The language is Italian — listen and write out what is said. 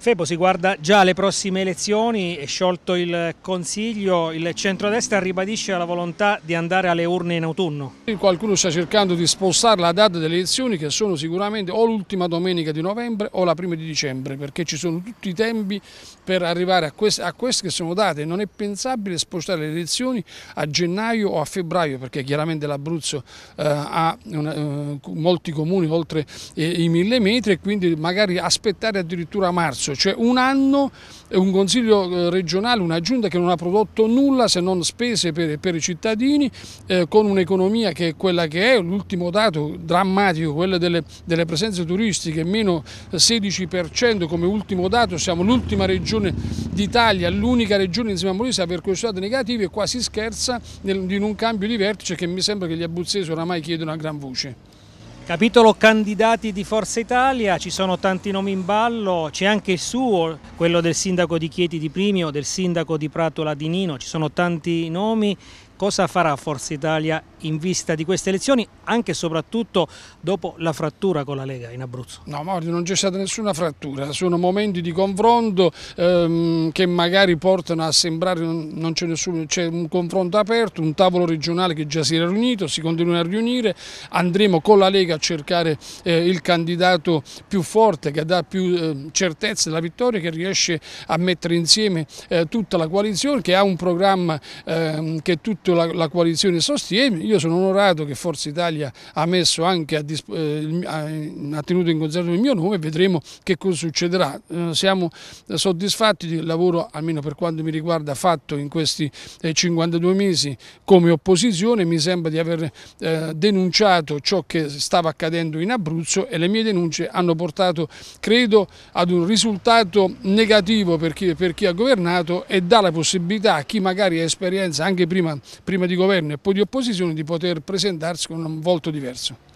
Febo si guarda già alle prossime elezioni, è sciolto il Consiglio, il centrodestra ribadisce la volontà di andare alle urne in autunno. Qualcuno sta cercando di spostare la data delle elezioni che sono sicuramente o l'ultima domenica di novembre o la prima di dicembre perché ci sono tutti i tempi per arrivare a queste, a queste che sono date. Non è pensabile spostare le elezioni a gennaio o a febbraio perché chiaramente l'Abruzzo eh, ha una, eh, molti comuni oltre eh, i mille metri e quindi magari aspettare addirittura a marzo pezzo, cioè un anno eh, un consiglio eh, regionale, una giunta che non ha prodotto nulla se non spese per, per i cittadini, eh, con un'economia che è quella che è, l'ultimo dato drammatico, quello delle, delle, presenze turistiche, meno 16% come ultimo dato, siamo l'ultima regione d'Italia, l'unica regione insieme a Molise a aver risultati negativi e quasi scherza in un cambio di vertice che mi sembra che gli abruzzesi oramai chiedono a gran voce. Capitolo candidati di Forza Italia, ci sono tanti nomi in ballo, c'è anche il suo, quello del sindaco di Chieti di Primio, del sindaco di Pratola di Nino, ci sono tanti nomi cosa farà Forza Italia in vista di queste elezioni, anche e soprattutto dopo la frattura con la Lega in Abruzzo? No Mario, non c'è stata nessuna frattura, sono momenti di confronto ehm, che magari portano a sembrare non c'è nessuno, c'è un confronto aperto, un tavolo regionale che già si era riunito, si continua a riunire, andremo con la Lega a cercare eh, il candidato più forte che dà più eh, certezza della vittoria, che riesce a mettere insieme eh, tutta la coalizione, che ha un programma ehm, che tutti tutta la, la coalizione sostiene. Io sono onorato che Forza Italia ha messo anche a, eh, ha tenuto in considerazione il mio nome, vedremo che cosa succederà. Eh, siamo soddisfatti del lavoro, almeno per quanto mi riguarda, fatto in questi eh, 52 mesi come opposizione. Mi sembra di aver eh, denunciato ciò che stava accadendo in Abruzzo e le mie denunce hanno portato, credo, ad un risultato negativo per chi, per chi ha governato e dà la possibilità a chi magari ha esperienza anche prima prima di governo e poi di opposizione, di poter presentarsi con un volto diverso.